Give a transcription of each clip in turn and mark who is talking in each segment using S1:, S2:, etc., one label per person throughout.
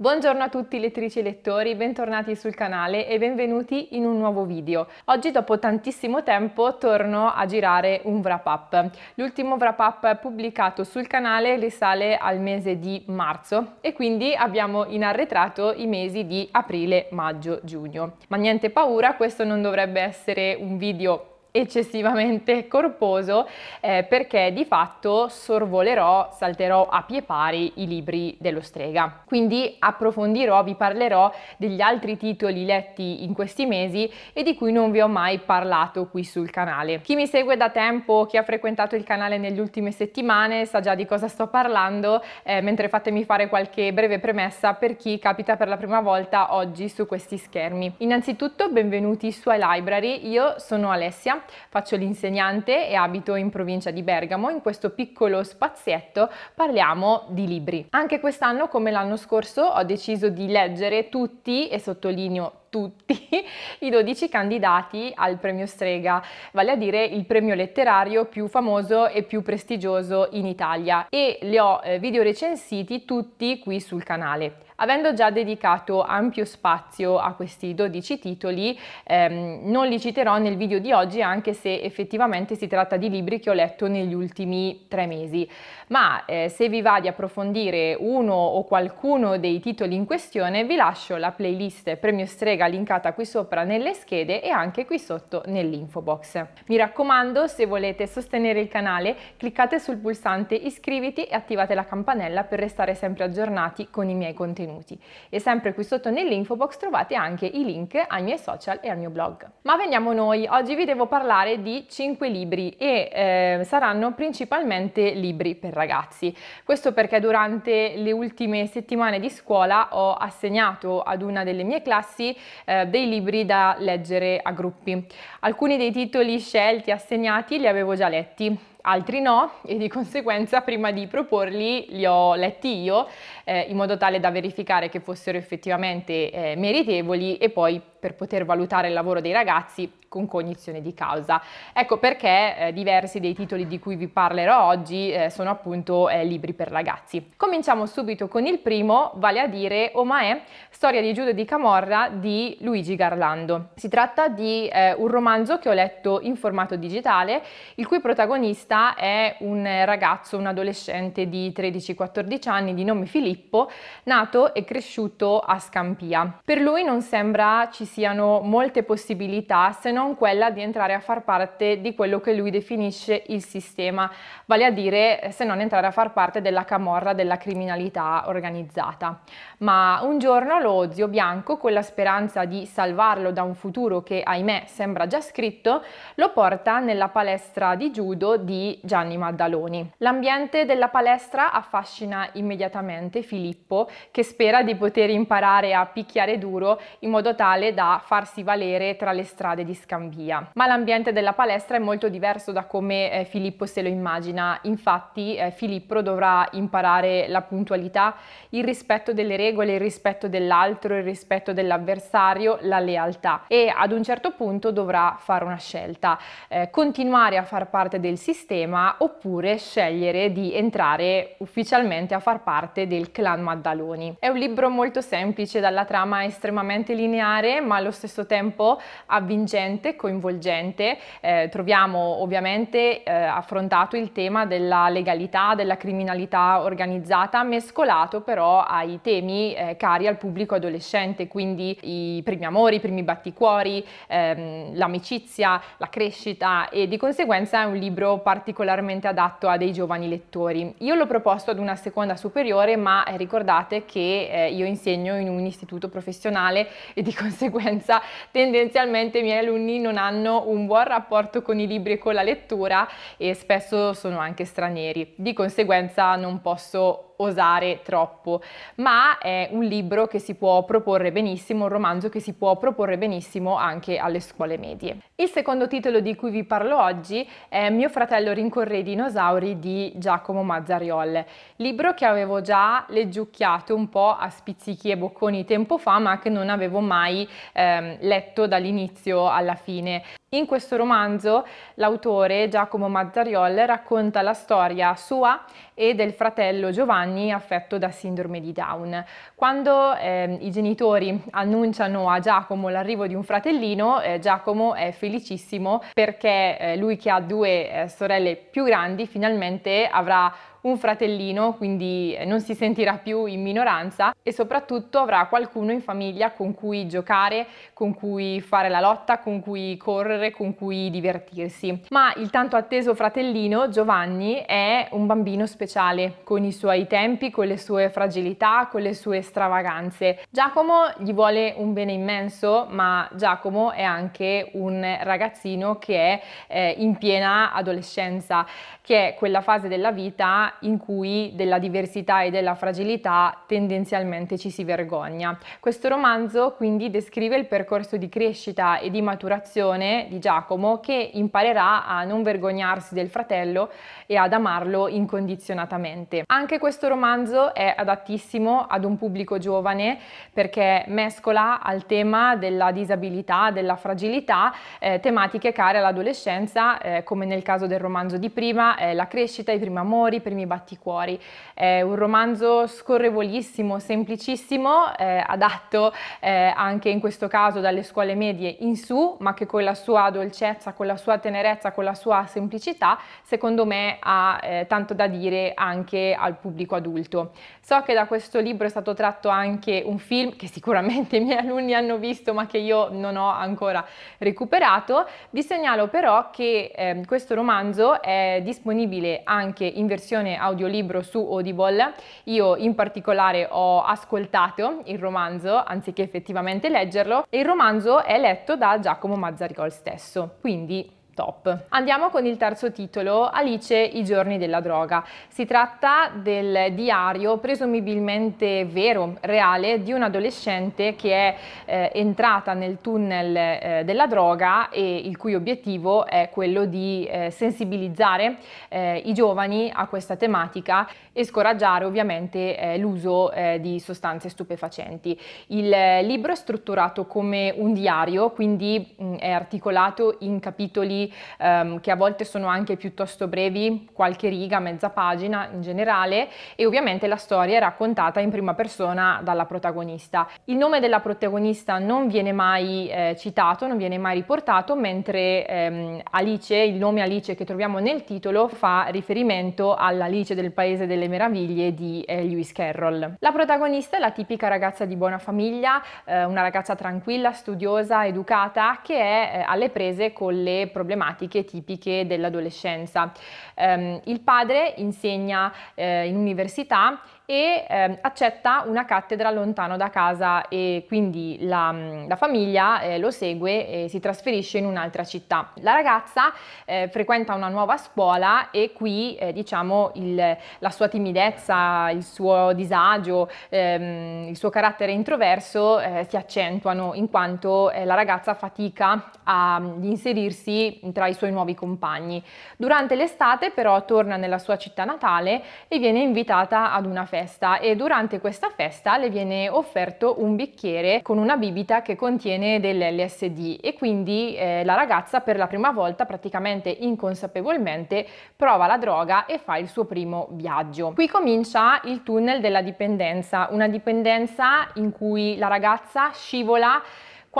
S1: Buongiorno a tutti lettrici e lettori, bentornati sul canale e benvenuti in un nuovo video. Oggi dopo tantissimo tempo torno a girare un wrap up. L'ultimo wrap up pubblicato sul canale risale al mese di marzo e quindi abbiamo in arretrato i mesi di aprile, maggio, giugno. Ma niente paura, questo non dovrebbe essere un video eccessivamente corposo eh, perché di fatto sorvolerò, salterò a pie pari i libri dello strega. Quindi approfondirò, vi parlerò degli altri titoli letti in questi mesi e di cui non vi ho mai parlato qui sul canale. Chi mi segue da tempo, chi ha frequentato il canale negli ultime settimane sa già di cosa sto parlando, eh, mentre fatemi fare qualche breve premessa per chi capita per la prima volta oggi su questi schermi. Innanzitutto benvenuti su iLibrary, io sono Alessia faccio l'insegnante e abito in provincia di Bergamo. In questo piccolo spazietto parliamo di libri. Anche quest'anno, come l'anno scorso, ho deciso di leggere tutti, e sottolineo tutti i 12 candidati al premio Strega, vale a dire il premio letterario più famoso e più prestigioso in Italia e li ho eh, video recensiti tutti qui sul canale. Avendo già dedicato ampio spazio a questi 12 titoli, ehm, non li citerò nel video di oggi anche se effettivamente si tratta di libri che ho letto negli ultimi tre mesi. Ma eh, se vi va di approfondire uno o qualcuno dei titoli in questione, vi lascio la playlist Premio Strega linkata qui sopra nelle schede e anche qui sotto nell'info box. Mi raccomando, se volete sostenere il canale, cliccate sul pulsante iscriviti e attivate la campanella per restare sempre aggiornati con i miei contenuti contenuti e sempre qui sotto nell'info box trovate anche i link ai miei social e al mio blog. Ma veniamo noi, oggi vi devo parlare di 5 libri e eh, saranno principalmente libri per ragazzi. Questo perché durante le ultime settimane di scuola ho assegnato ad una delle mie classi eh, dei libri da leggere a gruppi. Alcuni dei titoli scelti, assegnati, li avevo già letti altri no e di conseguenza prima di proporli li ho letti io eh, in modo tale da verificare che fossero effettivamente eh, meritevoli e poi per poter valutare il lavoro dei ragazzi con cognizione di causa. Ecco perché eh, diversi dei titoli di cui vi parlerò oggi eh, sono appunto eh, libri per ragazzi. Cominciamo subito con il primo, vale a dire Omae, storia di Giudo di Camorra di Luigi Garlando. Si tratta di eh, un romanzo che ho letto in formato digitale, il cui protagonista è un ragazzo, un adolescente di 13-14 anni di nome Filippo, nato e cresciuto a Scampia. Per lui non sembra ci siano molte possibilità se non quella di entrare a far parte di quello che lui definisce il sistema, vale a dire eh, se non entrare a far parte della camorra della criminalità organizzata. Ma un giorno lo zio Bianco, con la speranza di salvarlo da un futuro che ahimè sembra già scritto, lo porta nella palestra di judo di Gianni Maddaloni. L'ambiente della palestra affascina immediatamente Filippo che spera di poter imparare a picchiare duro in modo tale da farsi valere tra le strade di Scambia. Ma l'ambiente della palestra è molto diverso da come eh, Filippo se lo immagina, infatti eh, Filippo dovrà imparare la puntualità, il rispetto delle regole, il rispetto dell'altro, il rispetto dell'avversario, la lealtà e ad un certo punto dovrà fare una scelta, eh, continuare a far parte del sistema oppure scegliere di entrare ufficialmente a far parte del clan Maddaloni. È un libro molto semplice dalla trama estremamente lineare ma allo stesso tempo avvincente, coinvolgente. Eh, troviamo ovviamente eh, affrontato il tema della legalità, della criminalità organizzata, mescolato però ai temi eh, cari al pubblico adolescente, quindi i primi amori, i primi batticuori, ehm, l'amicizia, la crescita e di conseguenza è un libro particolarmente adatto a dei giovani lettori. Io l'ho proposto ad una seconda superiore, ma eh, ricordate che eh, io insegno in un istituto professionale e di conseguenza conseguenza tendenzialmente i miei alunni non hanno un buon rapporto con i libri e con la lettura e spesso sono anche stranieri. Di conseguenza non posso osare troppo, ma è un libro che si può proporre benissimo, un romanzo che si può proporre benissimo anche alle scuole medie. Il secondo titolo di cui vi parlo oggi è Mio fratello rincorre i dinosauri di Giacomo Mazzariol, libro che avevo già leggiucchiato un po' a spizzichi e bocconi tempo fa, ma che non avevo mai ehm, letto dall'inizio alla fine. In questo romanzo l'autore Giacomo Mazzariol racconta la storia sua e del fratello Giovanni affetto da sindrome di Down. Quando eh, i genitori annunciano a Giacomo l'arrivo di un fratellino, eh, Giacomo è felicissimo perché eh, lui che ha due eh, sorelle più grandi finalmente avrà un fratellino, quindi eh, non si sentirà più in minoranza e soprattutto avrà qualcuno in famiglia con cui giocare, con cui fare la lotta, con cui correre, con cui divertirsi. Ma il tanto atteso fratellino Giovanni è un bambino speciale, con i suoi tempi, con le sue fragilità, con le sue stravaganze. Giacomo gli vuole un bene immenso, ma Giacomo è anche un ragazzino che è eh, in piena adolescenza, che è quella fase della vita in cui della diversità e della fragilità tendenzialmente ci si vergogna. Questo romanzo quindi descrive il percorso di crescita e di maturazione di Giacomo che imparerà a non vergognarsi del fratello e ad amarlo incondizionatamente. Anche questo romanzo è adattissimo ad un pubblico giovane perché mescola al tema della disabilità, della fragilità, eh, tematiche care all'adolescenza eh, come nel caso del romanzo di prima, eh, la crescita, i primi amori, i primi tantissimi batticuori. È un romanzo scorrevolissimo, semplicissimo, eh, adatto eh, anche in questo caso dalle scuole medie in su, ma che con la sua dolcezza, con la sua tenerezza, con la sua semplicità, secondo me ha eh, tanto da dire anche al pubblico adulto. So che da questo libro è stato tratto anche un film che sicuramente i miei alunni hanno visto ma che io non ho ancora recuperato. Vi segnalo però che eh, questo romanzo è disponibile anche in versione audiolibro su Audible. Io in particolare ho ascoltato il romanzo anziché effettivamente leggerlo e il romanzo è letto da Giacomo Mazzaricol stesso. Quindi top. Andiamo con il terzo titolo, Alice i giorni della droga. Si tratta del diario presumibilmente vero, reale, di un'adolescente che è eh, entrata nel tunnel eh, della droga e il cui obiettivo è quello di eh, sensibilizzare eh, i giovani a questa tematica e scoraggiare ovviamente eh, l'uso eh, di sostanze stupefacenti. Il libro è strutturato come un diario, quindi mh, mm, è articolato in capitoli ehm, che a volte sono anche piuttosto brevi, qualche riga, mezza pagina in generale e ovviamente la storia è raccontata in prima persona dalla protagonista. Il nome della protagonista non viene mai eh, citato, non viene mai riportato, mentre ehm, Alice, il nome Alice che troviamo nel titolo fa riferimento all'Alice del Paese delle Meraviglie di eh, Lewis Carroll. La protagonista è la tipica ragazza di buona famiglia, eh, una ragazza tranquilla, studiosa, educata che è eh, alle prese con le problematiche problematiche tipiche dell'adolescenza. Eh, il padre insegna eh, in università e eh, accetta una cattedra lontano da casa e quindi la, la famiglia eh, lo segue e si trasferisce in un'altra città. La ragazza eh, frequenta una nuova scuola e qui eh, diciamo il, la sua timidezza, il suo disagio, ehm, il suo carattere introverso eh, si accentuano in quanto la ragazza fatica ad inserirsi tra i suoi nuovi compagni. Durante l'estate però torna nella sua città natale e viene invitata ad una festa e durante questa festa le viene offerto un bicchiere con una bibita che contiene dell'LSD e quindi eh, la ragazza per la prima volta praticamente inconsapevolmente prova la droga e fa il suo primo viaggio. Qui comincia il tunnel della dipendenza, una dipendenza in cui la ragazza scivola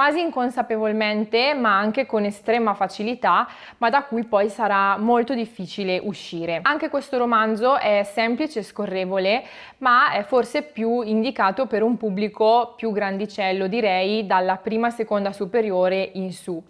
S1: quasi inconsapevolmente ma anche con estrema facilità ma da cui poi sarà molto difficile uscire. Anche questo romanzo è semplice e scorrevole ma è forse più indicato per un pubblico più grandicello direi dalla prima seconda superiore in su.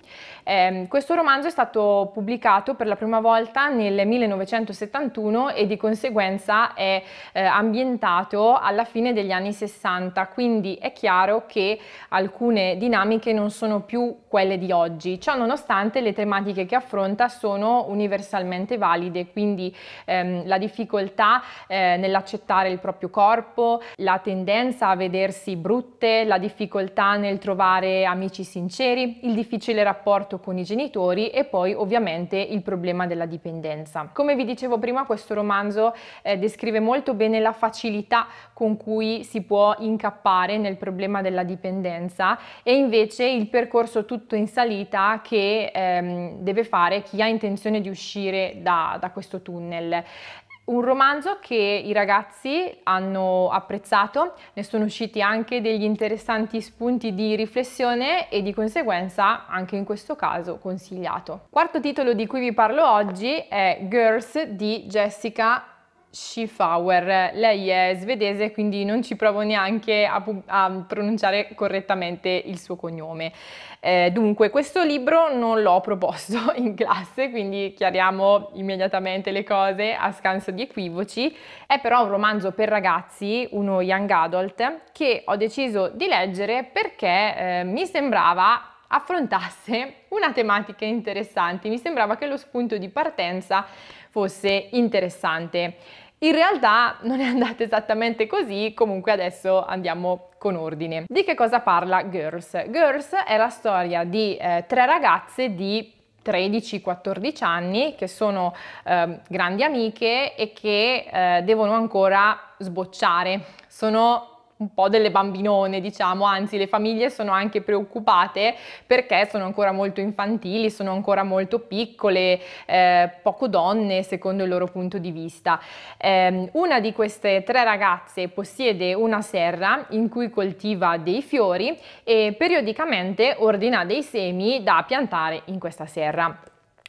S1: Eh, questo romanzo è stato pubblicato per la prima volta nel 1971 e di conseguenza è eh, ambientato alla fine degli anni 60, quindi è chiaro che alcune dinamiche non sono più quelle di oggi. Ciò nonostante le tematiche che affronta sono universalmente valide, quindi ehm, la difficoltà eh, nell'accettare il proprio corpo, la tendenza a vedersi brutte, la difficoltà nel trovare amici sinceri, il difficile rapporto con i genitori e poi ovviamente il problema della dipendenza. Come vi dicevo prima questo romanzo eh, descrive molto bene la facilità con cui si può incappare nel problema della dipendenza e invece il percorso tutto in salita che ehm, deve fare chi ha intenzione di uscire da, da questo tunnel un romanzo che i ragazzi hanno apprezzato, ne sono usciti anche degli interessanti spunti di riflessione e di conseguenza anche in questo caso consigliato. Quarto titolo di cui vi parlo oggi è Girls di Jessica Schiffauer. Lei è svedese, quindi non ci provo neanche a, a pronunciare correttamente il suo cognome. Eh, dunque, questo libro non l'ho proposto in classe, quindi chiariamo immediatamente le cose a scanso di equivoci. È però un romanzo per ragazzi, uno young adult, che ho deciso di leggere perché eh, mi sembrava affrontasse una tematica interessante. Mi sembrava che lo spunto di partenza fosse interessante. In realtà non è andata esattamente così, comunque adesso andiamo con ordine. Di che cosa parla Girls? Girls è la storia di eh, tre ragazze di 13-14 anni che sono eh, grandi amiche e che eh, devono ancora sbocciare. Sono un po' delle bambinone, diciamo, anzi le famiglie sono anche preoccupate perché sono ancora molto infantili, sono ancora molto piccole, eh, poco donne secondo il loro punto di vista. Eh, una di queste tre ragazze possiede una serra in cui coltiva dei fiori e periodicamente ordina dei semi da piantare in questa serra.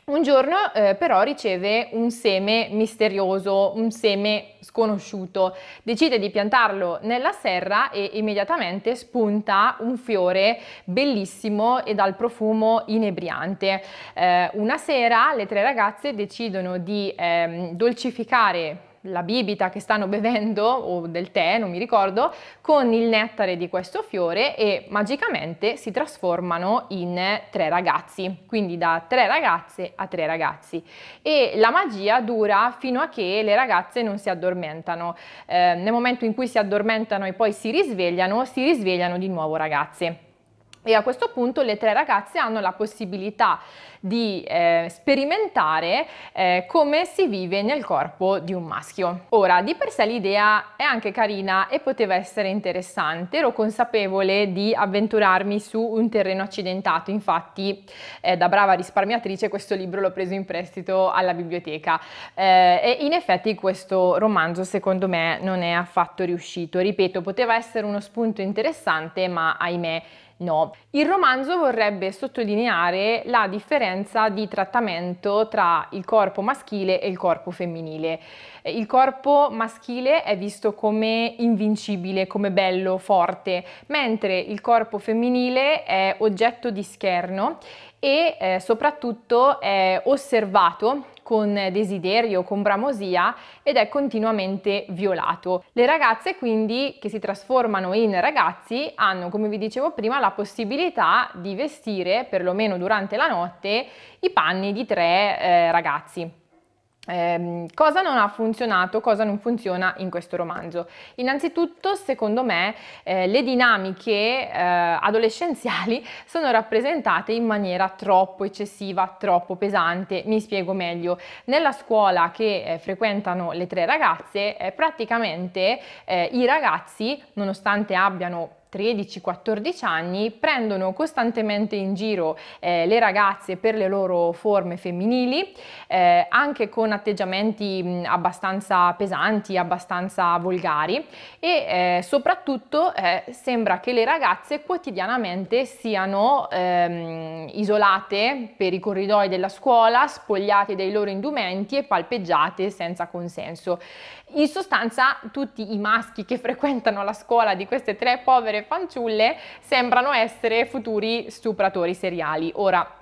S1: Un giorno eh, però riceve un seme misterioso, un seme sconosciuto. Decide di piantarlo nella serra e immediatamente spunta un fiore bellissimo e dal profumo inebriante. Eh, una sera le tre ragazze decidono di eh, dolcificare la bibita che stanno bevendo o del tè, non mi ricordo, con il nettare di questo fiore e magicamente si trasformano in tre ragazzi, quindi da tre ragazze a tre ragazzi. E la magia dura fino a che le ragazze non si addormentano. Eh, nel momento in cui si addormentano e poi si risvegliano, si risvegliano di nuovo ragazze. E a questo punto le tre ragazze hanno la possibilità di eh, sperimentare eh, come si vive nel corpo di un maschio. Ora, di per sé l'idea è anche carina e poteva essere interessante, ero consapevole di avventurarmi su un terreno accidentato, infatti eh, da brava risparmiatrice questo libro l'ho preso in prestito alla biblioteca eh, e in effetti questo romanzo secondo me non è affatto riuscito, ripeto, poteva essere uno spunto interessante ma ahimè No. Il romanzo vorrebbe sottolineare la differenza di trattamento tra il corpo maschile e il corpo femminile. Eh, il corpo maschile è visto come invincibile, come bello, forte, mentre il corpo femminile è oggetto di scherno e eh, soprattutto è osservato con desiderio, con bramosia ed è continuamente violato. Le ragazze quindi che si trasformano in ragazzi hanno, come vi dicevo prima, la possibilità di vestire, perlomeno durante la notte, i panni di tre eh, ragazzi. Eh, cosa non ha funzionato, cosa non funziona in questo romanzo? Innanzitutto, secondo me, eh, le dinamiche eh, adolescenziali sono rappresentate in maniera troppo eccessiva, troppo pesante. Mi spiego meglio. Nella scuola che eh, frequentano le tre ragazze, eh, praticamente eh, i ragazzi, nonostante abbiano 13-14 anni prendono costantemente in giro eh, le ragazze per le loro forme femminili, eh, anche con atteggiamenti mh, abbastanza pesanti, abbastanza volgari e eh, soprattutto eh, sembra che le ragazze quotidianamente siano ehm, isolate per i corridoi della scuola, spogliate dei loro indumenti e palpeggiate senza consenso. In sostanza tutti i maschi che frequentano la scuola di queste tre povere le fanciulle sembrano essere futuri stupratori seriali. Ora,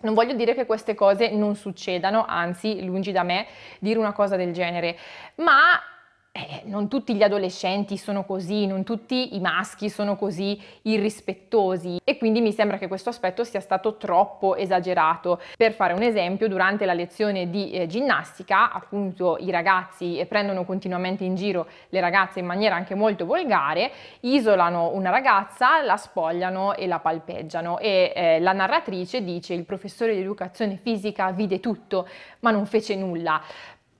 S1: non voglio dire che queste cose non succedano, anzi, lungi da me dire una cosa del genere, ma eh, eh, non tutti gli adolescenti sono così, non tutti i maschi sono così irrispettosi e quindi mi sembra che questo aspetto sia stato troppo esagerato. Per fare un esempio, durante la lezione di eh, ginnastica, appunto i ragazzi eh, prendono continuamente in giro le ragazze in maniera anche molto volgare, isolano una ragazza, la spogliano e la palpeggiano e eh, la narratrice dice il professore di educazione fisica vide tutto ma non fece nulla.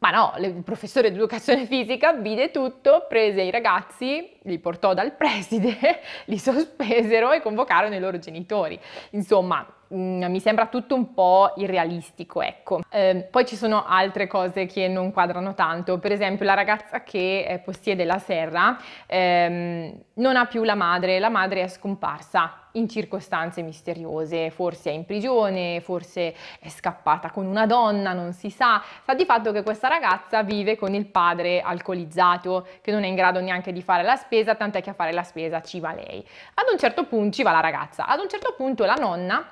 S1: Ma no, il professore di educazione fisica vide tutto, prese i ragazzi, li portò dal preside, li sospesero e convocarono i loro genitori. Insomma, Mm, mi sembra tutto un po' irrealistico, ecco. Eh, poi ci sono altre cose che non quadrano tanto, per esempio la ragazza che eh, possiede la serra ehm, non ha più la madre, la madre è scomparsa in circostanze misteriose, forse è in prigione, forse è scappata con una donna, non si sa. Sta di fatto che questa ragazza vive con il padre alcolizzato, che non è in grado neanche di fare la spesa, tant'è che a fare la spesa ci va lei. Ad un certo punto ci va la ragazza, ad un certo punto la nonna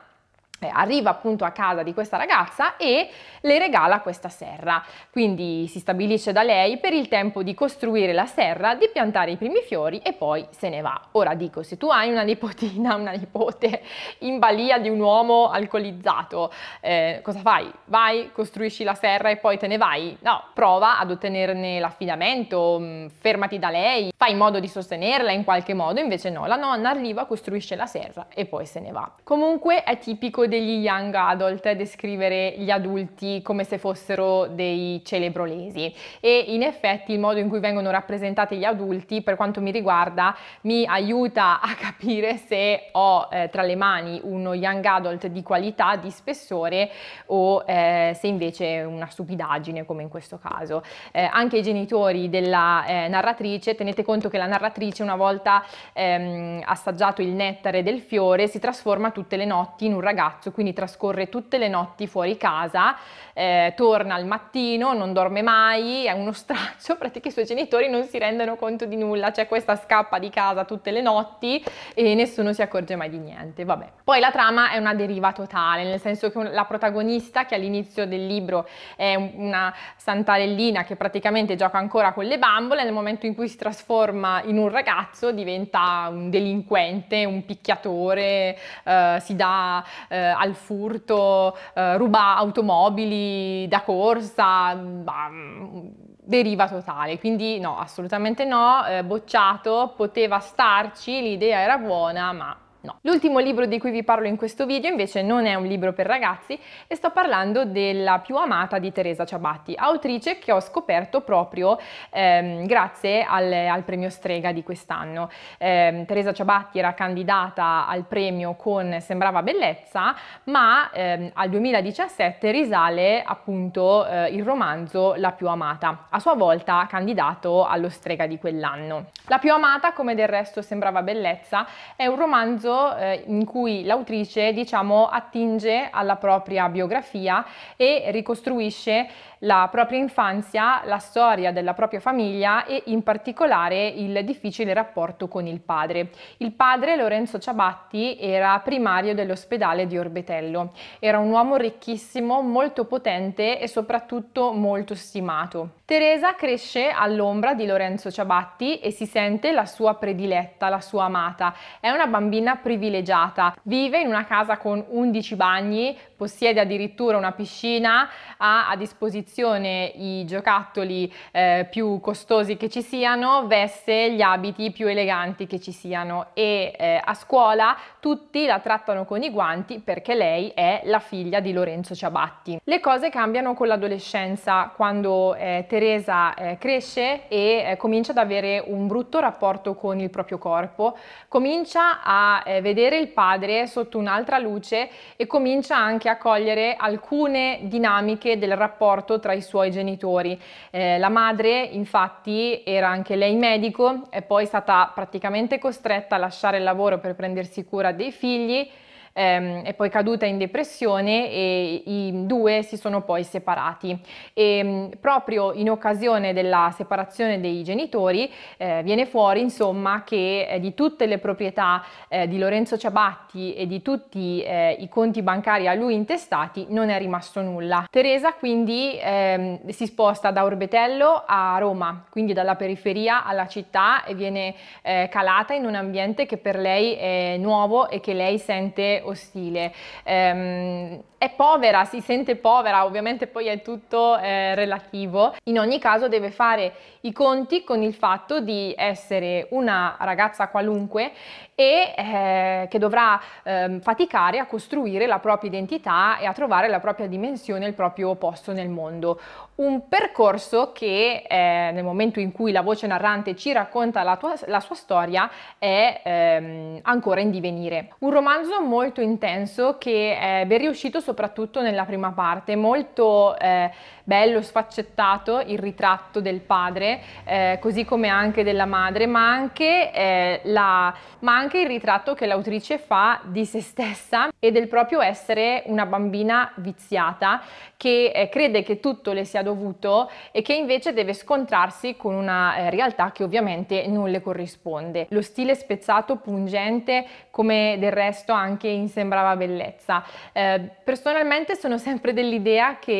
S1: arriva appunto a casa di questa ragazza e le regala questa serra. Quindi si stabilisce da lei per il tempo di costruire la serra, di piantare i primi fiori e poi se ne va. Ora dico, se tu hai una nipotina, una nipote in balia di un uomo alcolizzato, eh, cosa fai? Vai, costruisci la serra e poi te ne vai? No, prova ad ottenerne l'affidamento, mm, fermati da lei, fai in modo di sostenerla in qualche modo, invece no, la nonna arriva, costruisce la serra e poi se ne va. Comunque è tipico degli young adult è descrivere gli adulti come se fossero dei celebrolesi e in effetti il modo in cui vengono rappresentati gli adulti per quanto mi riguarda mi aiuta a capire se ho eh, tra le mani uno young adult di qualità, di spessore o eh, se invece è una stupidaggine come in questo caso. Eh, anche i genitori della eh, narratrice, tenete conto che la narratrice una volta ehm, assaggiato il nettare del fiore si trasforma tutte le notti in un ragazzo ragazzo quindi trascorre tutte le notti fuori casa, eh, torna al mattino, non dorme mai, è uno straccio, praticamente i suoi genitori non si rendono conto di nulla, cioè questa scappa di casa tutte le notti e nessuno si accorge mai di niente, vabbè. Poi la trama è una deriva totale, nel senso che la protagonista che all'inizio del libro è una santarellina che praticamente gioca ancora con le bambole, nel momento in cui si trasforma in un ragazzo diventa un delinquente, un picchiatore, eh, si dà... Eh, eh, al furto, eh, ruba automobili da corsa, bah, mm, deriva totale, quindi no, assolutamente no, eh, bocciato, poteva starci, l'idea era buona, ma No. L'ultimo libro di cui vi parlo in questo video invece non è un libro per ragazzi e sto parlando della più amata di Teresa Ciabatti, autrice che ho scoperto proprio ehm, grazie al, al, premio Strega di quest'anno. Eh, Teresa Ciabatti era candidata al premio con Sembrava Bellezza, ma ehm, al 2017 risale appunto eh, il romanzo La più amata, a sua volta candidato allo Strega di quell'anno. La più amata, come del resto Sembrava Bellezza, è un romanzo romanzo eh, in cui l'autrice diciamo attinge alla propria biografia e ricostruisce la propria infanzia, la storia della propria famiglia e in particolare il difficile rapporto con il padre. Il padre, Lorenzo Ciabatti, era primario dell'ospedale di Orbetello. Era un uomo ricchissimo, molto potente e soprattutto molto stimato. Teresa cresce all'ombra di Lorenzo Ciabatti e si sente la sua prediletta, la sua amata. È una bambina privilegiata, vive in una casa con 11 bagni, possiede addirittura una piscina, ha a disposizione i giocattoli eh, più costosi che ci siano, veste gli abiti più eleganti che ci siano e eh, a scuola tutti la trattano con i guanti perché lei è la figlia di Lorenzo Ciabatti. Le cose cambiano con l'adolescenza quando eh, Teresa eh, cresce e eh, comincia ad avere un brutto rapporto con il proprio corpo, comincia a eh, vedere il padre sotto un'altra luce e comincia anche a a cogliere alcune dinamiche del rapporto tra i suoi genitori. Eh, la madre infatti era anche lei medico, è poi stata praticamente costretta a lasciare il lavoro per prendersi cura dei figli ehm, è poi caduta in depressione e i due si sono poi separati. E ehm, proprio in occasione della separazione dei genitori eh, viene fuori insomma che eh, di tutte le proprietà eh, di Lorenzo Ciabatti e di tutti eh, i conti bancari a lui intestati non è rimasto nulla. Teresa quindi ehm, si sposta da Orbetello a Roma, quindi dalla periferia alla città e viene eh, calata in un ambiente che per lei è nuovo e che lei sente ostile. Ehm, è povera, si sente povera, ovviamente poi è tutto eh, relativo. In ogni caso deve fare i conti con il fatto di essere una ragazza qualunque e eh, che dovrà eh, faticare a costruire la propria identità e a trovare la propria dimensione, il proprio posto nel mondo un percorso che eh, nel momento in cui la voce narrante ci racconta la, tua, la sua storia è ehm, ancora in divenire. Un romanzo molto intenso che è ben riuscito soprattutto nella prima parte, molto eh, bello, sfaccettato il ritratto del padre, eh, così come anche della madre, ma anche, eh, la, ma anche il ritratto che l'autrice fa di se stessa e del proprio essere una bambina viziata che eh, crede che tutto le sia dovuto dovuto e che invece deve scontrarsi con una eh, realtà che ovviamente non le corrisponde. Lo stile spezzato, pungente, come del resto anche in Sembrava Bellezza. Eh, personalmente sono sempre dell'idea che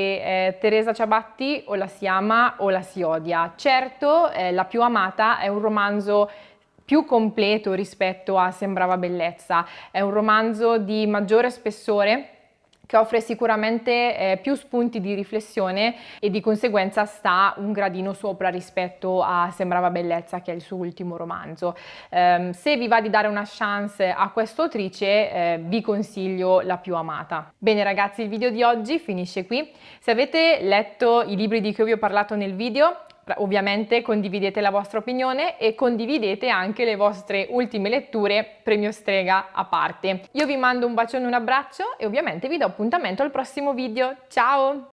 S1: eh, Teresa Ciabatti o la si ama o la si odia. Certo, eh, La più amata è un romanzo più completo rispetto a Sembrava Bellezza, è un romanzo di maggiore spessore che offre sicuramente eh, più spunti di riflessione e di conseguenza sta un gradino sopra rispetto a Sembrava Bellezza che è il suo ultimo romanzo. Eh, se vi va di dare una chance a questa autrice eh, vi consiglio La più amata. Bene ragazzi il video di oggi finisce qui. Se avete letto i libri di cui vi ho parlato nel video Ovviamente condividete la vostra opinione e condividete anche le vostre ultime letture premio strega a parte. Io vi mando un bacione, un abbraccio e ovviamente vi do appuntamento al prossimo video. Ciao!